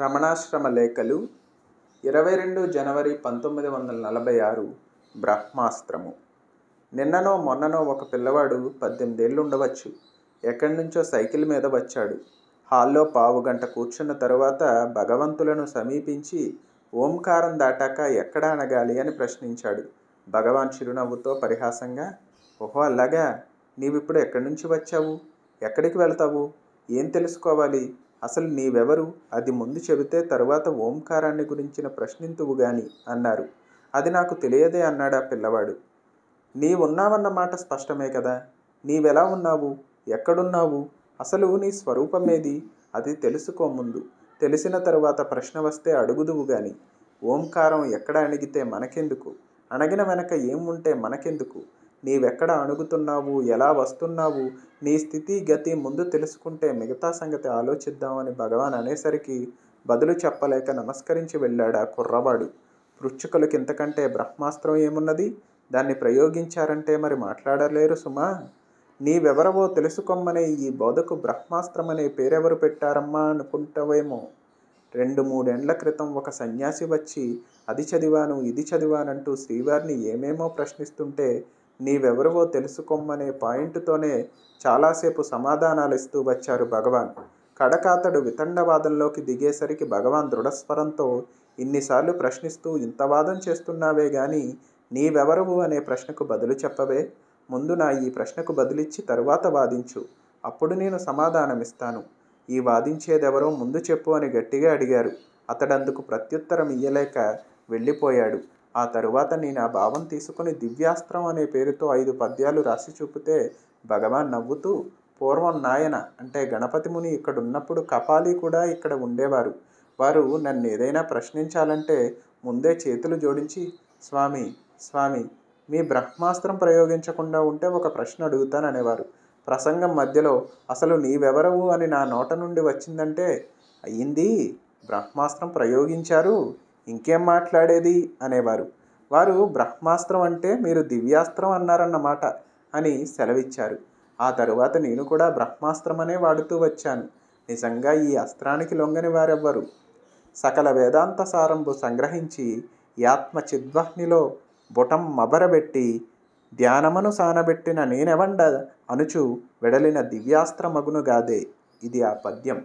రమణాశ్రమ లేఖలు ఇరవై రెండు జనవరి పంతొమ్మిది వందల నలభై ఆరు బ్రహ్మాస్త్రము నిన్ననో మొన్ననో ఒక పిల్లవాడు పద్దెనిమిదేళ్ళు ఉండవచ్చు ఎక్కడి నుంచో సైకిల్ మీద వచ్చాడు హాల్లో పావు గంట కూర్చున్న తరువాత భగవంతులను సమీపించి ఓంకారం దాటాక ఎక్కడ అనగాలి అని ప్రశ్నించాడు భగవాన్ చిరునవ్వుతో పరిహాసంగా ఓహో అలాగా నీవిప్పుడు ఎక్కడి నుంచి వచ్చావు ఎక్కడికి వెళ్తావు ఏం తెలుసుకోవాలి అసలు నీవెవరు అది ముందు చెబితే తరువాత ఓంకారాన్ని గురించిన ప్రశ్నింతువు గాని అన్నారు అది నాకు తెలియదే అన్నాడా పిల్లవాడు నీవున్నావన్న మాట స్పష్టమే కదా నీవెలా ఉన్నావు ఎక్కడున్నావు అసలు నీ స్వరూపమేది అది తెలుసుకోముందు తెలిసిన తరువాత ప్రశ్న వస్తే అడుగుదువు గాని ఓంకారం ఎక్కడ అణిగితే మనకెందుకు అణగిన వెనక ఏముంటే మనకెందుకు నీవెక్కడ అణుగుతున్నావు ఎలా వస్తున్నావు నీ స్థితి గతి ముందు తెలుసుకుంటే మిగతా సంగతి ఆలోచిద్దామని భగవాన్ అనేసరికి బదులు చెప్పలేక నమస్కరించి వెళ్ళాడా కుర్రవాడు పృచ్చుకలకు ఇంతకంటే బ్రహ్మాస్త్రం ఏమున్నది దాన్ని ప్రయోగించారంటే మరి మాట్లాడలేరు సుమా నీవెవరవో తెలుసుకోమనే ఈ బోధకు బ్రహ్మాస్త్రం అనే పేరెవరు పెట్టారమ్మా అనుకుంటావేమో రెండు మూడేండ్ల క్రితం ఒక సన్యాసి వచ్చి అది చదివాను ఇది చదివానంటూ శ్రీవారిని ఏమేమో ప్రశ్నిస్తుంటే నీవెవరవో తెలుసుకోమనే పాయింట్తోనే చాలాసేపు సమాధానాలు ఇస్తూ వచ్చారు భగవాన్ కడకాతడు వితండవాదంలోకి దిగేసరికి భగవాన్ దృఢస్వరంతో ఇన్నిసార్లు ప్రశ్నిస్తూ ఇంత వాదం చేస్తున్నావే గాని నీవెవరవు అనే ప్రశ్నకు బదులు చెప్పవే ముందు నా ఈ ప్రశ్నకు బదులిచ్చి తరువాత వాదించు అప్పుడు నేను సమాధానమిస్తాను ఈ వాదించేదెవరో ముందు చెప్పు అని గట్టిగా అడిగారు అతడందుకు ప్రత్యుత్తరం ఇయ్యలేక వెళ్ళిపోయాడు ఆ తరువాత నేను ఆ భావం తీసుకుని దివ్యాస్త్రం అనే పేరుతో ఐదు పద్యాలు రాసి చూపితే భగవాన్ నవ్వుతూ పూర్వం నాయన అంటే గణపతి ముని ఇక్కడ ఉన్నప్పుడు కపాలి కూడా ఇక్కడ ఉండేవారు వారు నన్ను ఏదైనా ప్రశ్నించాలంటే ముందే చేతులు జోడించి స్వామి స్వామి మీ బ్రహ్మాస్త్రం ప్రయోగించకుండా ఉంటే ఒక ప్రశ్న అడుగుతాను అనేవారు ప్రసంగం మధ్యలో అసలు నీవెవరవు అని నా నోట నుండి వచ్చిందంటే అయ్యింది బ్రహ్మాస్త్రం ప్రయోగించారు ఇంకేం మాట్లాడేది అనేవారు వారు బ్రహ్మాస్త్రం అంటే మీరు దివ్యాస్త్రం అన్నారన్నమాట అని సెలవిచ్చారు ఆ తరువాత నేను కూడా బ్రహ్మాస్త్రం అనే వాడుతూ వచ్చాను నిజంగా ఈ అస్త్రానికి లొంగని వారెవ్వరు సకల వేదాంత సారంభు సంగ్రహించి యాత్మ చిద్వాహ్నిలో బుటం మబరబెట్టి ధ్యానమును సానబెట్టిన నేనెవండ అనుచు వెడలిన మగునుగాదే ఇది ఆ పద్యం